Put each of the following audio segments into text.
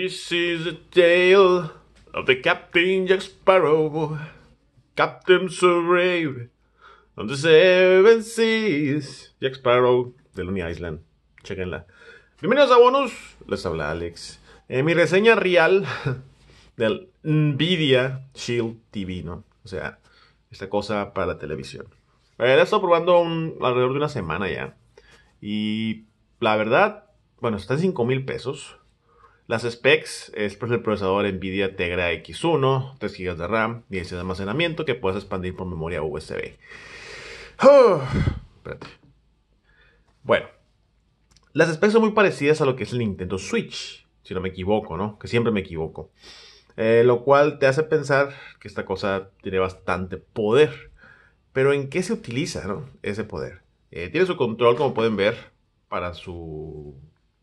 This is the tale of the Captain Jack Sparrow, Captain so on the seven seas. Jack Sparrow de Lunny Island, chequenla. Bienvenidos a Bonus, les habla Alex. Eh, mi reseña real del Nvidia Shield TV, ¿no? O sea, esta cosa para la televisión. Eh, la he estado probando alrededor de una semana ya. Y la verdad, bueno, está en 5 mil pesos. Las specs es por el procesador NVIDIA Tegra X1, 3 GB de RAM, GB de almacenamiento que puedes expandir por memoria USB. Bueno, las specs son muy parecidas a lo que es el Nintendo Switch, si no me equivoco, ¿no? Que siempre me equivoco. Eh, lo cual te hace pensar que esta cosa tiene bastante poder. Pero ¿en qué se utiliza ¿no? ese poder? Eh, tiene su control, como pueden ver, para su...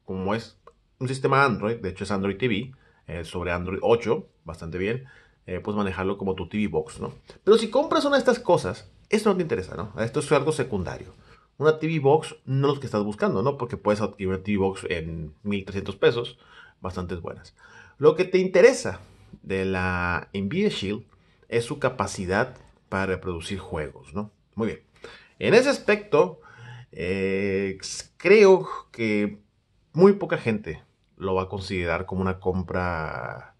¿Cómo es? un sistema Android, de hecho es Android TV, eh, sobre Android 8, bastante bien, eh, Puedes manejarlo como tu TV Box, ¿no? Pero si compras una de estas cosas, esto no te interesa, ¿no? Esto es algo secundario. Una TV Box no es lo que estás buscando, ¿no? Porque puedes adquirir una TV Box en 1300 pesos, bastante buenas. Lo que te interesa de la Nvidia Shield es su capacidad para reproducir juegos, ¿no? Muy bien. En ese aspecto, eh, creo que muy poca gente lo va a considerar como una compra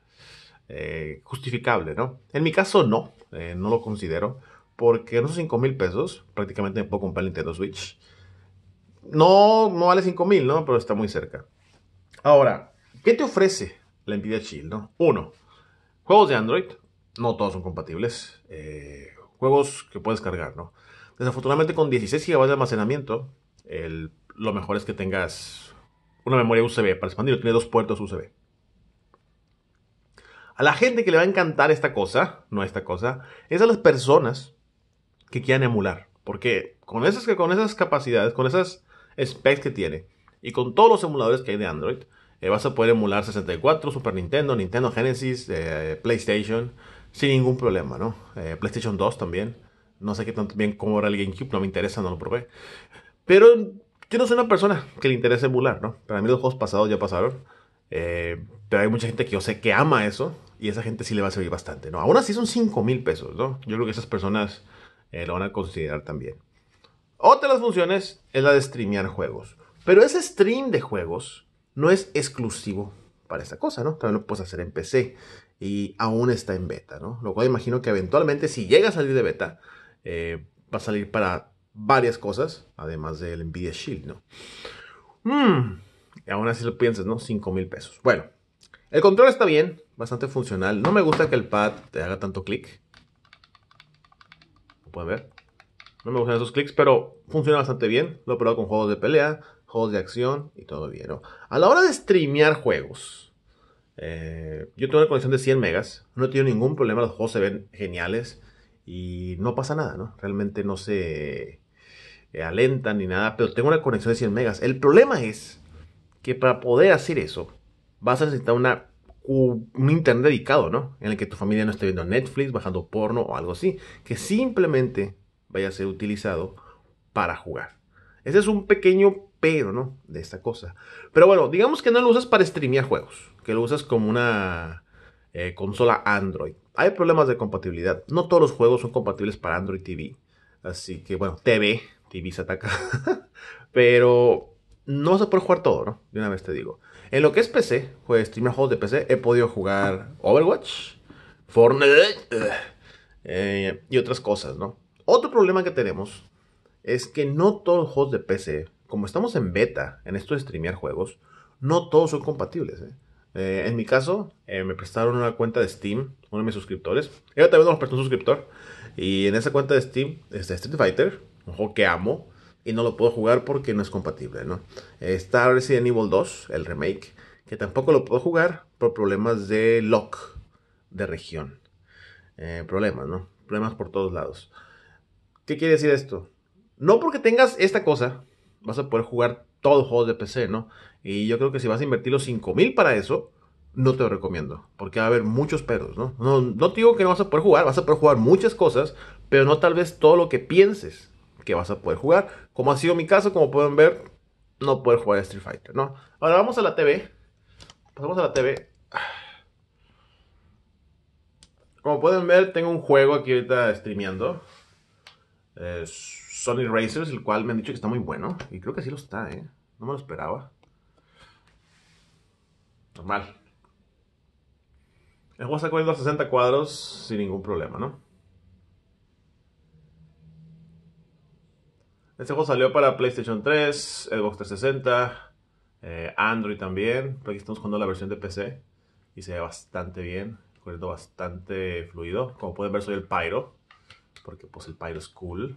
eh, justificable, ¿no? En mi caso no, eh, no lo considero, porque unos 5 mil pesos prácticamente me puedo comprar el Nintendo Switch. No, vale 5.000, mil, ¿no? Pero está muy cerca. Ahora, ¿qué te ofrece la Nvidia Shield, no? Uno, juegos de Android, no todos son compatibles. Eh, juegos que puedes cargar, ¿no? Desafortunadamente con 16 GB de almacenamiento, el, lo mejor es que tengas una memoria USB para expandirlo. Tiene dos puertos USB. A la gente que le va a encantar esta cosa, no esta cosa, es a las personas que quieran emular. Porque con esas, con esas capacidades, con esas specs que tiene y con todos los emuladores que hay de Android, eh, vas a poder emular 64, Super Nintendo, Nintendo Genesis, eh, PlayStation, sin ningún problema, ¿no? Eh, PlayStation 2 también. No sé qué tanto bien cómo era el GameCube, no me interesa, no lo probé. Pero yo no soy una persona que le interese bular, ¿no? Para mí los juegos pasados ya pasaron. Eh, pero hay mucha gente que yo sé que ama eso y esa gente sí le va a servir bastante, ¿no? Aún así son 5 mil pesos, ¿no? Yo creo que esas personas eh, lo van a considerar también. Otra de las funciones es la de streamear juegos. Pero ese stream de juegos no es exclusivo para esta cosa, ¿no? También lo puedes hacer en PC y aún está en beta, ¿no? Lo cual imagino que eventualmente si llega a salir de beta, eh, va a salir para varias cosas, además del Nvidia Shield, ¿no? Hmm, y aún así lo piensas, ¿no? 5 mil pesos. Bueno, el control está bien, bastante funcional. No me gusta que el pad te haga tanto clic. Como pueden ver? No me gustan esos clics, pero funciona bastante bien. Lo he probado con juegos de pelea, juegos de acción y todo bien, ¿no? A la hora de streamear juegos, eh, yo tengo una conexión de 100 megas, no tengo ningún problema, los juegos se ven geniales y no pasa nada, ¿no? Realmente no se eh, alentan ni nada, pero tengo una conexión de 100 megas. El problema es que para poder hacer eso, vas a necesitar una, un internet dedicado, ¿no? En el que tu familia no esté viendo Netflix, bajando porno o algo así, que simplemente vaya a ser utilizado para jugar. Ese es un pequeño pero, ¿no? De esta cosa. Pero bueno, digamos que no lo usas para streamear juegos, que lo usas como una eh, consola Android. Hay problemas de compatibilidad. No todos los juegos son compatibles para Android TV. Así que bueno, TV, se ataca. Pero no vas a poder jugar todo, ¿no? De una vez te digo. En lo que es PC, pues streamer juegos de PC, he podido jugar Overwatch, Fortnite eh, y otras cosas, ¿no? Otro problema que tenemos es que no todos los juegos de PC, como estamos en beta en esto de streamear juegos, no todos son compatibles. ¿eh? Eh, en mi caso, me prestaron una cuenta de Steam, uno de mis suscriptores. Yo también me prestó un suscriptor. Y en esa cuenta de Steam, está Street Fighter, un juego que amo y no lo puedo jugar porque no es compatible, ¿no? Está Resident Evil 2, el remake, que tampoco lo puedo jugar por problemas de lock, de región. Eh, problemas, ¿no? Problemas por todos lados. ¿Qué quiere decir esto? No porque tengas esta cosa, vas a poder jugar todos los juegos de PC, ¿no? Y yo creo que si vas a invertir los 5000 para eso, no te lo recomiendo, porque va a haber muchos perros, ¿no? ¿no? No te digo que no vas a poder jugar, vas a poder jugar muchas cosas, pero no tal vez todo lo que pienses que vas a poder jugar. Como ha sido mi caso, como pueden ver, no poder jugar Street Fighter, ¿no? Ahora vamos a la TV. Pasamos a la TV. Como pueden ver, tengo un juego aquí ahorita streameando. Sony Racers, el cual me han dicho que está muy bueno. Y creo que sí lo está, ¿eh? No me lo esperaba. Normal. El juego está corriendo a 60 cuadros sin ningún problema, ¿no? Este juego salió para PlayStation 3, Xbox 360, eh, Android también. Pero aquí estamos jugando la versión de PC y se ve bastante bien, corriendo bastante fluido. Como pueden ver soy el Pyro, porque pues el Pyro es cool.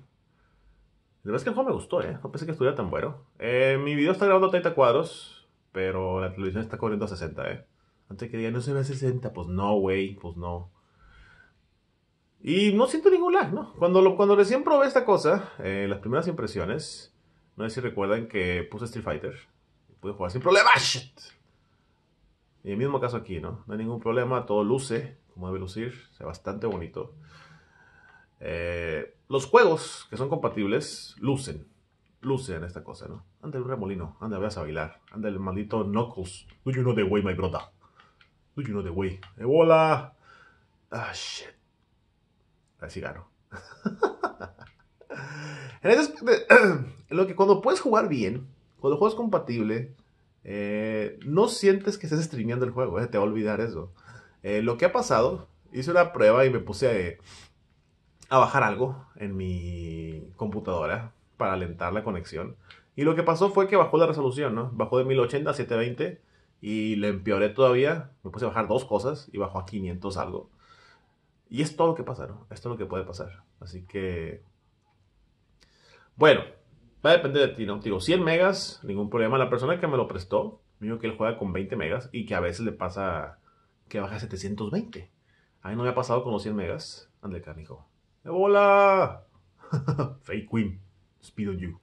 La verdad es que el juego me gustó, ¿eh? No pensé que estuviera tan bueno. Eh, mi video está grabando a 30 cuadros, pero la televisión está corriendo a 60, ¿eh? Antes que digan, no se ve a 60, pues no, güey, pues no. Y no siento ningún lag, ¿no? Cuando, cuando recién probé esta cosa, eh, las primeras impresiones, no sé si recuerdan que puse Street Fighter. pude jugar sin problema. Ah, ¡Shit! Y el mismo caso aquí, ¿no? No hay ningún problema, todo luce como debe lucir, sea, bastante bonito. Eh, los juegos que son compatibles lucen, lucen esta cosa, ¿no? Anda el remolino, anda, veas a bailar, anda el maldito Knuckles. Do you know the way, my brother? Do you know the way? ¡Eh, ¡Hola! Ah, shit. Así gano en ese aspecto, lo que cuando puedes jugar bien, cuando juegas compatible, eh, no sientes que estés streameando el juego, eh, te va a olvidar eso. Eh, lo que ha pasado, hice una prueba y me puse a, bajar algo en mi computadora para alentar la conexión. Y lo que pasó fue que bajó la resolución, ¿no? Bajó de 1080 a 720 y le empeoré todavía. Me puse a bajar dos cosas y bajó a 500 algo. Y es todo lo que pasa, ¿no? Esto es lo que puede pasar. Así que. Bueno, va a depender de ti, ¿no? Digo, 100 megas, ningún problema. La persona que me lo prestó, Dijo que él juega con 20 megas y que a veces le pasa que baja a 720. A mí no me ha pasado con los 100 megas. Ande, de ¡Hola! Fake Queen. Speed on You.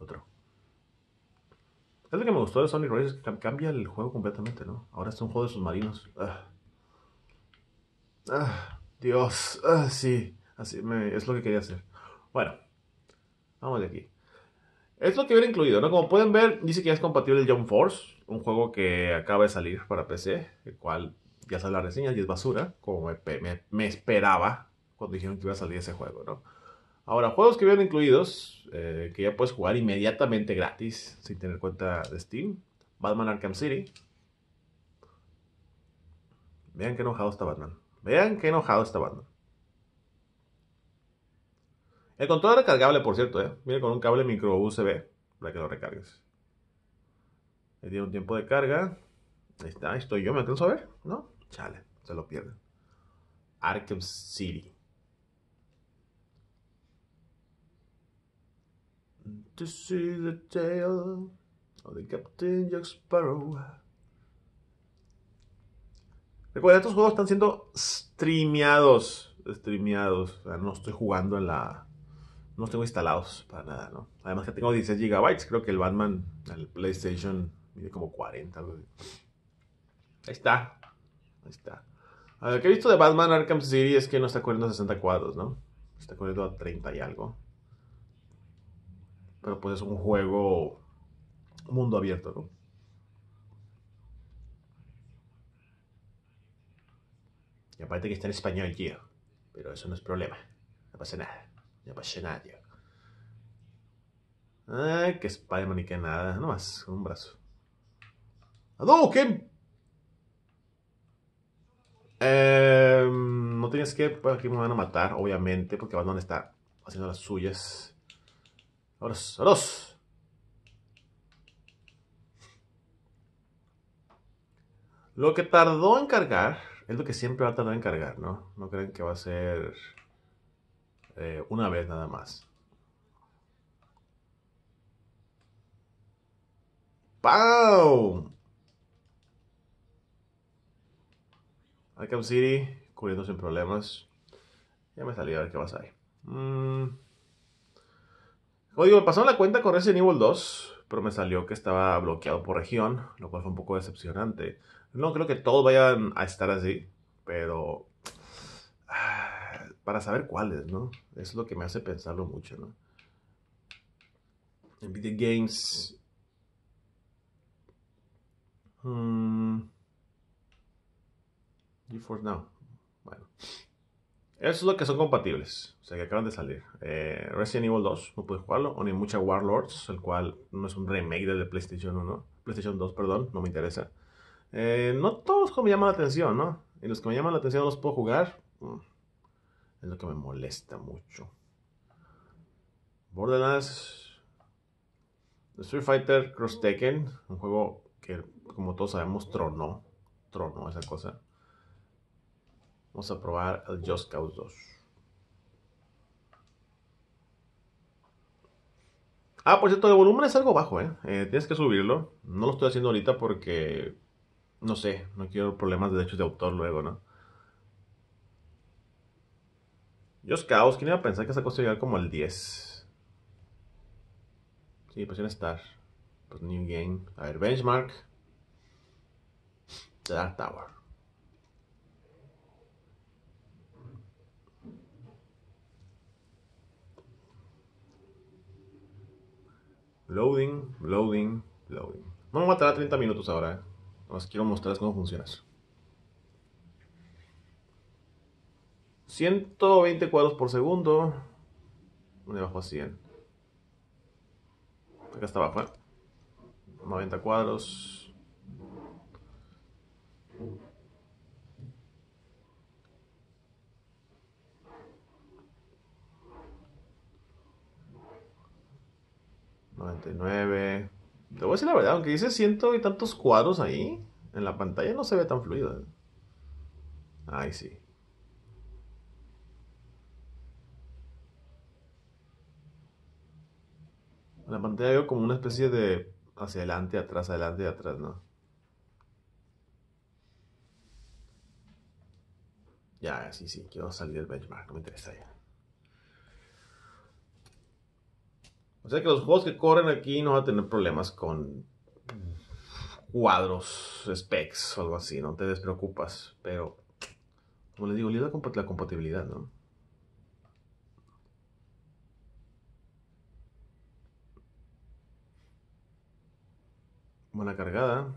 Otro. Es lo que me gustó de Sonic Races, que cambia el juego completamente, ¿no? Ahora es un juego de submarinos. Ah. ah. Dios, ah, sí, así es lo que quería hacer. Bueno, vamos de aquí. Es lo que viene incluido, ¿no? Como pueden ver, dice que ya es compatible el Jump Force, un juego que acaba de salir para PC, el cual ya sale la reseña y es basura, como me, esperaba cuando dijeron que iba a salir ese juego, ¿no? Ahora, juegos que vienen incluidos, eh, que ya puedes jugar inmediatamente gratis, sin tener cuenta de Steam. Batman Arkham City. Vean qué enojado está Batman. Vean qué enojado está banda. El control recargable, por cierto, ¿eh? con un cable micro USB para que lo recargues. Ahí tiene un tiempo de carga. Ahí está, estoy yo, ¿me alcanzo a ver? ¿No? Chale, se lo pierden. Arkham City. To see the tale of the Captain Jack Sparrow. Recuerda, estos juegos están siendo streameados. Streameados. O sea, no estoy jugando en la. No los tengo instalados para nada, ¿no? Además que tengo 16 GB. Creo que el Batman, el PlayStation, mide como 40. Ahí está. Ahí está. A ver, que he visto de Batman Arkham City es que no está corriendo a 60 cuadros, ¿no? Está corriendo a 30 y algo. Pero pues es un juego. mundo abierto, ¿no? Y aparte que está en español, tío. Pero eso no es problema. No pasa nada. No pasa nada, tío. Ay, que Spiderman ni que nada. más. un brazo. ¡Ado! ¿Qué? Em, no tienes que... Bueno, pues, aquí me van a matar, obviamente, porque a estar haciendo las suyas. Ahora, dos. Lo que tardó en cargar es lo que siempre va a tardar en cargar, ¿no? No creen que va a ser eh, una vez nada más. ¡Pau! Arkham City, cubriendo sin problemas. Ya me salió a ver qué pasa ahí. Mm. digo, pasaron la cuenta con Resident Evil 2 pero me salió que estaba bloqueado por región, lo cual fue un poco decepcionante. No creo que todos vayan a estar así, pero para saber cuáles, ¿no? es lo que me hace pensarlo mucho, ¿no? Nvidia games... Hmm, GeForce Now. Bueno. Eso es lo que son compatibles, o sea, que acaban de salir. Eh, Resident Evil 2, no pude jugarlo, o ni mucha Warlords, el cual no es un remake de PlayStation 1, PlayStation 2, perdón, no me interesa. Eh, no todos me llaman la atención, ¿no? Y los que me llaman la atención no los puedo jugar. Mm, es lo que me molesta mucho. Borderlands, Street Fighter Cross Tekken, un juego que, como todos sabemos, tronó, tronó esa cosa. Vamos a probar el Just Cause 2. Ah, por cierto, el volumen es algo bajo, ¿eh? ¿eh? Tienes que subirlo. No lo estoy haciendo ahorita porque, no sé, no quiero problemas de derechos de autor luego, ¿no? Just Cause, ¿quién iba a pensar que esa cosa como al 10? Sí, presiona Star. Pues New Game. A ver, Benchmark. Dark Tower. Loading, loading, loading. No me matará a 30 minutos ahora, ¿eh? más quiero mostrarles cómo funciona eso. 120 cuadros por segundo. Me bajo a 100. Acá está abajo, ¿eh? 90 cuadros. 99. Te voy a decir la verdad, aunque dice ciento y tantos cuadros ahí, en la pantalla no se ve tan fluido. ¿eh? ay sí. En la pantalla veo como una especie de hacia adelante, atrás, adelante, atrás, ¿no? Ya, sí, sí, quiero salir del benchmark, no me interesa ya. O sea que los juegos que corren aquí no van a tener problemas con cuadros, specs o algo así, no te despreocupas. Pero, como les digo, la, la compatibilidad, ¿no? Buena cargada.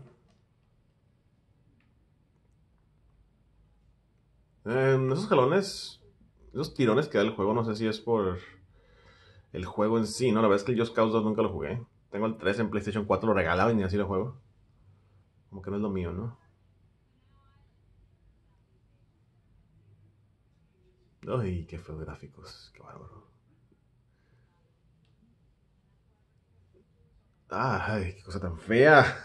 Eh, esos jalones, esos tirones que da el juego, no sé si es por el juego en sí, ¿no? La verdad es que el Just 2 nunca lo jugué. Tengo el 3 en PlayStation 4, lo regalaba y ni así lo juego. Como que no es lo mío, ¿no? Ay, qué feos gráficos, qué bárbaro. Ay, qué cosa tan fea.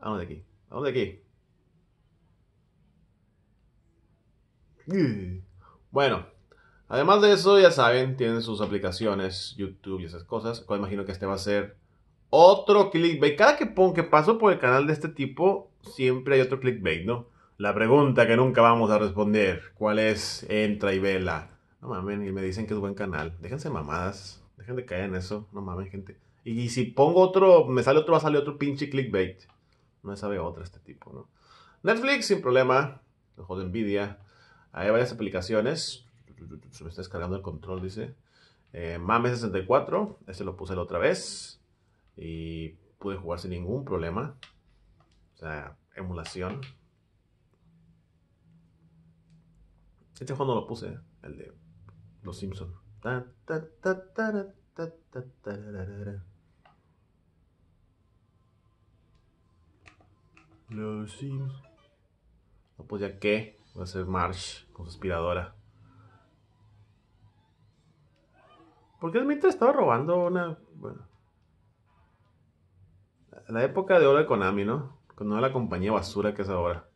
Vamos de aquí, vamos de aquí. Bueno. Además de eso, ya saben, tienen sus aplicaciones, YouTube y esas cosas. Cual imagino que este va a ser otro clickbait. Cada que, pongo, que paso por el canal de este tipo, siempre hay otro clickbait, ¿no? La pregunta que nunca vamos a responder. ¿Cuál es? Entra y vela. No mamen, y me dicen que es buen canal. Déjense mamadas. Dejen de caer en eso. No mamen, gente. Y, si pongo otro, me sale otro, va a salir otro pinche clickbait. No sabe otra este tipo, ¿no? Netflix, sin problema. Los de Nvidia. Hay varias aplicaciones. Se me está descargando el control, dice. Eh, Mame64, este lo puse la otra vez. Y pude jugar sin ningún problema. O sea, emulación. Este juego no lo puse, el de Los Simpsons. Los Sims. No, puse ya que va a ser Marsh con su aspiradora. Porque Smith estaba robando una. Bueno. La época de oro de Konami, ¿no? Cuando la compañía basura que es ahora.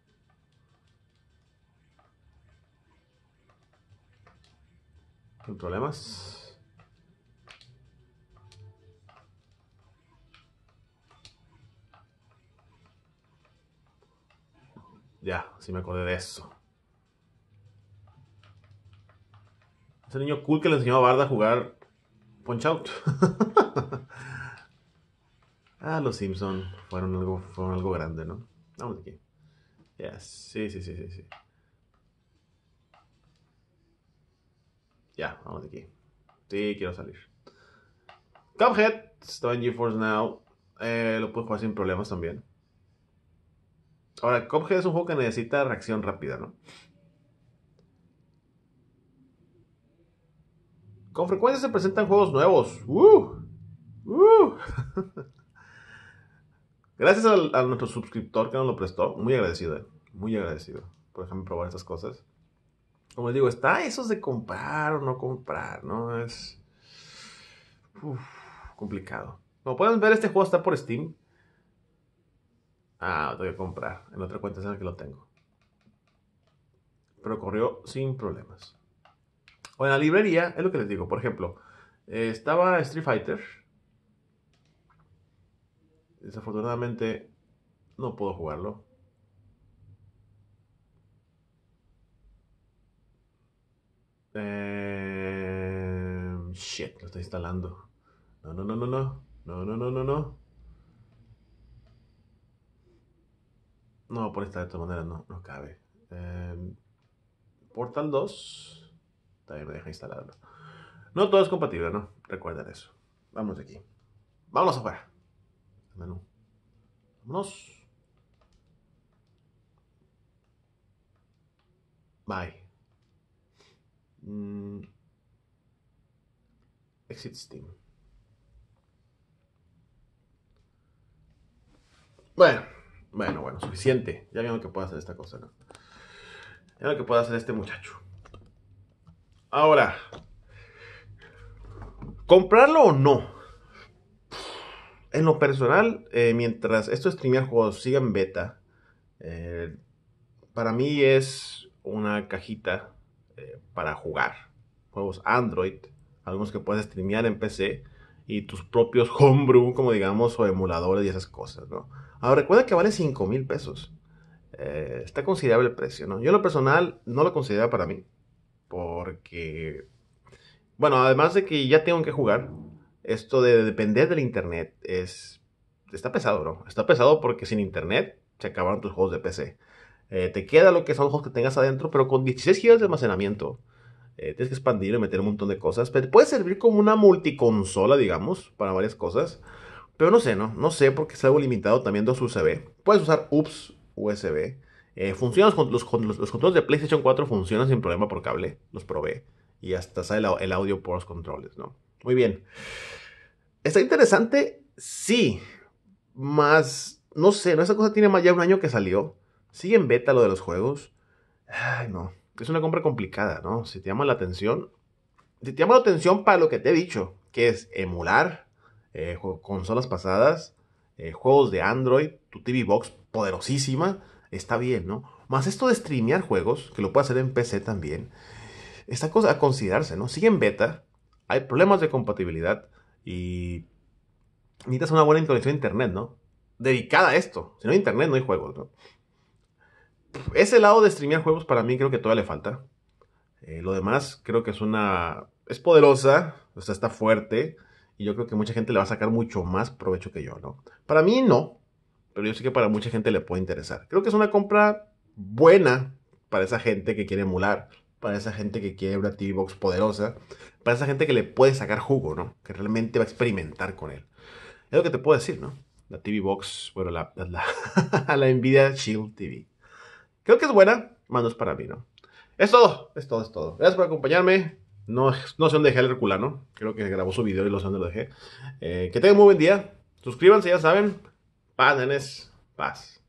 Sin problemas. Ya, sí me acordé de eso. Ese niño cool que le enseñó a Barda a jugar Punch Out. ah, los Simpson fueron algo, fueron algo grande, ¿no? Vamos aquí. Yes. Sí, sí, sí, sí, sí. Ya, vamos aquí. Sí, quiero salir. Cuphead. estoy en GeForce Now. Eh, lo puedo jugar sin problemas también. Ahora, Cuphead es un juego que necesita reacción rápida, ¿no? Con frecuencia se presentan juegos nuevos. ¡Uh! ¡Uh! Gracias a, nuestro suscriptor que nos lo prestó. Muy agradecido, eh. muy agradecido por dejarme probar estas cosas. Como les digo, está eso de comprar o no comprar, ¿no? Es complicado. Como pueden ver, este juego está por Steam. Ah, lo tengo que comprar. En otra cuenta es que lo tengo. Pero corrió sin problemas o en la librería, es lo que les digo. Por ejemplo, eh, estaba Street Fighter. Desafortunadamente no puedo jugarlo. Eh, shit, lo estoy instalando. No, no, no, no, no. No, no, no, no, no. No, por esta de todas maneras no, no cabe. Eh, Portal 2 me deja instalarlo. No todo es compatible, ¿no? Recuerden eso. Vamos de aquí. Vámonos afuera. menú. Vámonos. Bye. Mm. Exit Steam. Bueno, bueno, bueno, suficiente. Ya veo que puedo hacer esta cosa, ¿no? Ya veo que puedo hacer este muchacho. Ahora, comprarlo o no. En lo personal, eh, mientras estos streamear juegos en beta, eh, para mí es una cajita eh, para jugar. Juegos Android, algunos que puedes streamear en PC y tus propios homebrew, como digamos, o emuladores y esas cosas, ¿no? Ahora, recuerda que vale 5 mil pesos. Eh, está considerable el precio, ¿no? Yo en lo personal no lo considero para mí. Porque, bueno, además de que ya tengo que jugar, esto de depender del internet es... Está pesado, bro. Está pesado porque sin internet se acabaron tus juegos de PC. Eh, te queda lo que son los juegos que tengas adentro, pero con 16 GB de almacenamiento. Eh, tienes que expandir y meter un montón de cosas. Pero puede servir como una multiconsola, digamos, para varias cosas. Pero no sé, ¿no? No sé porque es algo limitado también dos USB. Puedes usar UPS USB. Eh, funcionan los, controles de PlayStation 4 funcionan sin problema por cable, los probé. Y hasta sale el, audio por los controles, ¿no? Muy bien. ¿Está interesante? Sí. Más, no sé, ¿no? Esa cosa tiene más ya un año que salió. Sigue en beta lo de los juegos. Ay, no. Es una compra complicada, ¿no? Si te llama la atención. Si te llama la atención para lo que te he dicho, que es emular eh, consolas pasadas, eh, juegos de Android, tu TV Box poderosísima está bien, ¿no? Más esto de streamear juegos, que lo puede hacer en PC también, está cosa a considerarse, ¿no? Sigue en beta, hay problemas de compatibilidad y necesitas una buena conexión a internet, ¿no? Dedicada a esto. Si no hay internet, no hay juegos, ¿no? Ese lado de streamear juegos para mí creo que todavía le falta. Eh, lo demás creo que es una... Es poderosa, o sea, está fuerte. Y yo creo que mucha gente le va a sacar mucho más provecho que yo, ¿no? Para mí no pero yo sé que para mucha gente le puede interesar. Creo que es una compra buena para esa gente que quiere emular, para esa gente que quiere una TV Box poderosa, para esa gente que le puede sacar jugo, ¿no? Que realmente va a experimentar con él. Es lo que te puedo decir, ¿no? La TV Box, bueno, la, la, la, Nvidia Shield TV. Creo que es buena, más no es para mí, ¿no? Es todo, es todo, es todo. Gracias por acompañarme. No, no sé dónde dejé el Herculano. Creo que grabó su video y lo sé dónde lo dejé. Eh, que tengan muy buen día. Suscríbanse, ya saben. Padres, paz.